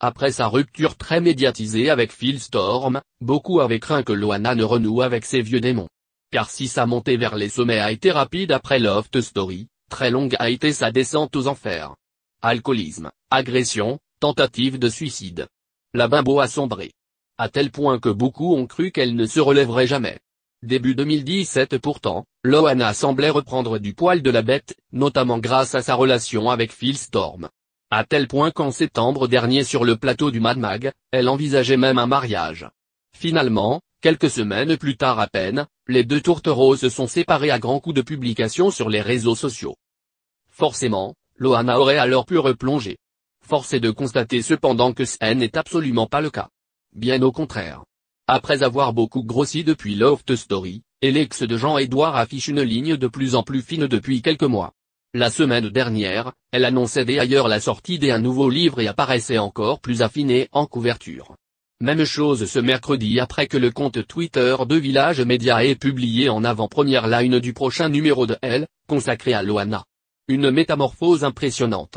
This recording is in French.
Après sa rupture très médiatisée avec Phil Storm, beaucoup avaient craint que Loana ne renoue avec ses vieux démons. Car si sa montée vers les sommets a été rapide après Loft Story, très longue a été sa descente aux enfers. Alcoolisme, agression, tentative de suicide. La bimbo a sombré. À tel point que beaucoup ont cru qu'elle ne se relèverait jamais. Début 2017 pourtant, Loana semblait reprendre du poil de la bête, notamment grâce à sa relation avec Phil Storm. À tel point qu'en septembre dernier sur le plateau du Mad Mag, elle envisageait même un mariage. Finalement, quelques semaines plus tard à peine, les deux tourtereaux se sont séparés à grands coups de publication sur les réseaux sociaux. Forcément, Loana aurait alors pu replonger. Force est de constater cependant que ce n'est absolument pas le cas. Bien au contraire. Après avoir beaucoup grossi depuis Loft Story, et l'ex de Jean-Édouard affiche une ligne de plus en plus fine depuis quelques mois. La semaine dernière, elle annonçait d'ailleurs la sortie d'un nouveau livre et apparaissait encore plus affinée en couverture. Même chose ce mercredi après que le compte Twitter de Village Media ait publié en avant-première la une du prochain numéro de Elle, consacré à Loana. Une métamorphose impressionnante.